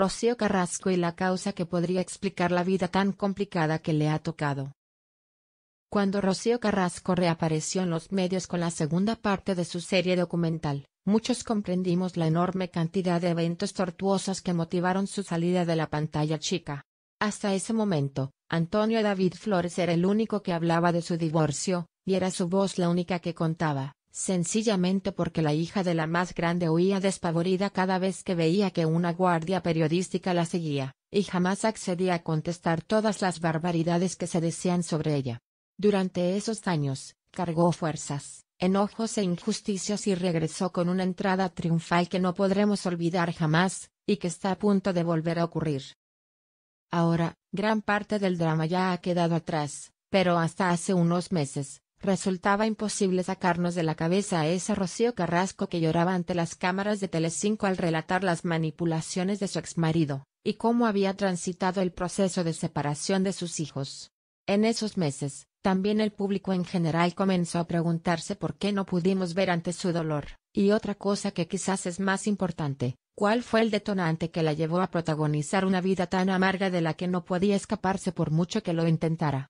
Rocío Carrasco y la causa que podría explicar la vida tan complicada que le ha tocado. Cuando Rocío Carrasco reapareció en los medios con la segunda parte de su serie documental, muchos comprendimos la enorme cantidad de eventos tortuosos que motivaron su salida de la pantalla chica. Hasta ese momento, Antonio David Flores era el único que hablaba de su divorcio, y era su voz la única que contaba sencillamente porque la hija de la más grande huía despavorida cada vez que veía que una guardia periodística la seguía, y jamás accedía a contestar todas las barbaridades que se decían sobre ella. Durante esos años, cargó fuerzas, enojos e injusticias y regresó con una entrada triunfal que no podremos olvidar jamás, y que está a punto de volver a ocurrir. Ahora, gran parte del drama ya ha quedado atrás, pero hasta hace unos meses, Resultaba imposible sacarnos de la cabeza a ese Rocío Carrasco que lloraba ante las cámaras de Telecinco al relatar las manipulaciones de su exmarido, y cómo había transitado el proceso de separación de sus hijos. En esos meses, también el público en general comenzó a preguntarse por qué no pudimos ver ante su dolor, y otra cosa que quizás es más importante, cuál fue el detonante que la llevó a protagonizar una vida tan amarga de la que no podía escaparse por mucho que lo intentara.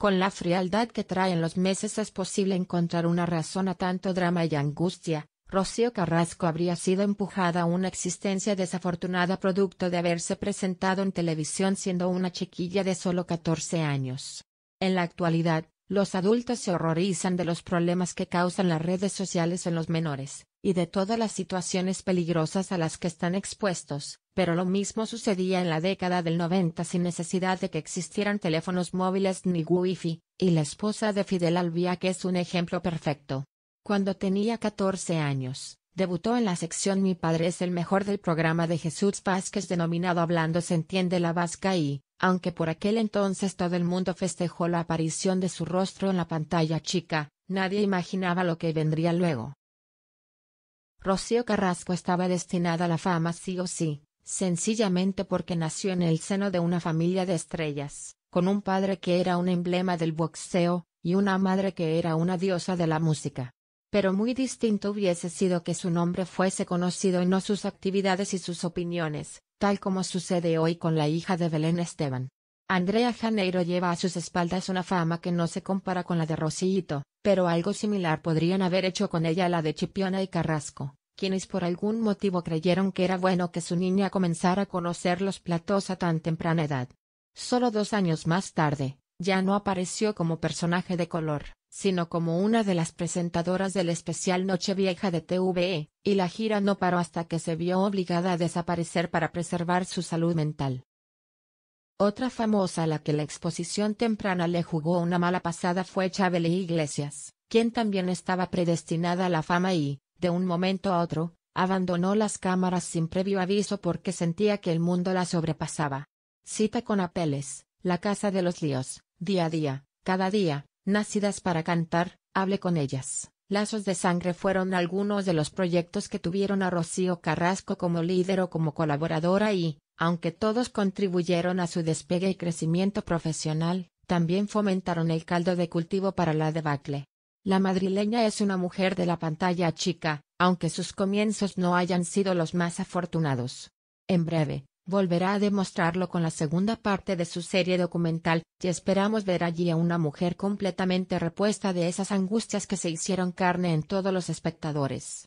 Con la frialdad que traen los meses es posible encontrar una razón a tanto drama y angustia, Rocío Carrasco habría sido empujada a una existencia desafortunada producto de haberse presentado en televisión siendo una chiquilla de solo 14 años. En la actualidad, los adultos se horrorizan de los problemas que causan las redes sociales en los menores, y de todas las situaciones peligrosas a las que están expuestos, pero lo mismo sucedía en la década del 90 sin necesidad de que existieran teléfonos móviles ni wifi, y la esposa de Fidel Albiac es un ejemplo perfecto. Cuando tenía 14 años, debutó en la sección Mi padre es el mejor del programa de Jesús Vázquez denominado Hablando se entiende la vasca y, aunque por aquel entonces todo el mundo festejó la aparición de su rostro en la pantalla chica, nadie imaginaba lo que vendría luego. Rocío Carrasco estaba destinada a la fama sí o sí, sencillamente porque nació en el seno de una familia de estrellas, con un padre que era un emblema del boxeo, y una madre que era una diosa de la música. Pero muy distinto hubiese sido que su nombre fuese conocido y no sus actividades y sus opiniones, tal como sucede hoy con la hija de Belén Esteban. Andrea Janeiro lleva a sus espaldas una fama que no se compara con la de Rosillito, pero algo similar podrían haber hecho con ella la de Chipiona y Carrasco quienes por algún motivo creyeron que era bueno que su niña comenzara a conocer los platos a tan temprana edad. Solo dos años más tarde, ya no apareció como personaje de color, sino como una de las presentadoras del especial Nochevieja de TVE, y la gira no paró hasta que se vio obligada a desaparecer para preservar su salud mental. Otra famosa a la que la exposición temprana le jugó una mala pasada fue Chabeli Iglesias, quien también estaba predestinada a la fama y, de un momento a otro, abandonó las cámaras sin previo aviso porque sentía que el mundo la sobrepasaba. Cita con Apeles, la casa de los líos, día a día, cada día, nacidas para cantar, hable con ellas. Lazos de sangre fueron algunos de los proyectos que tuvieron a Rocío Carrasco como líder o como colaboradora y, aunque todos contribuyeron a su despegue y crecimiento profesional, también fomentaron el caldo de cultivo para la debacle. La madrileña es una mujer de la pantalla chica, aunque sus comienzos no hayan sido los más afortunados. En breve, volverá a demostrarlo con la segunda parte de su serie documental, y esperamos ver allí a una mujer completamente repuesta de esas angustias que se hicieron carne en todos los espectadores.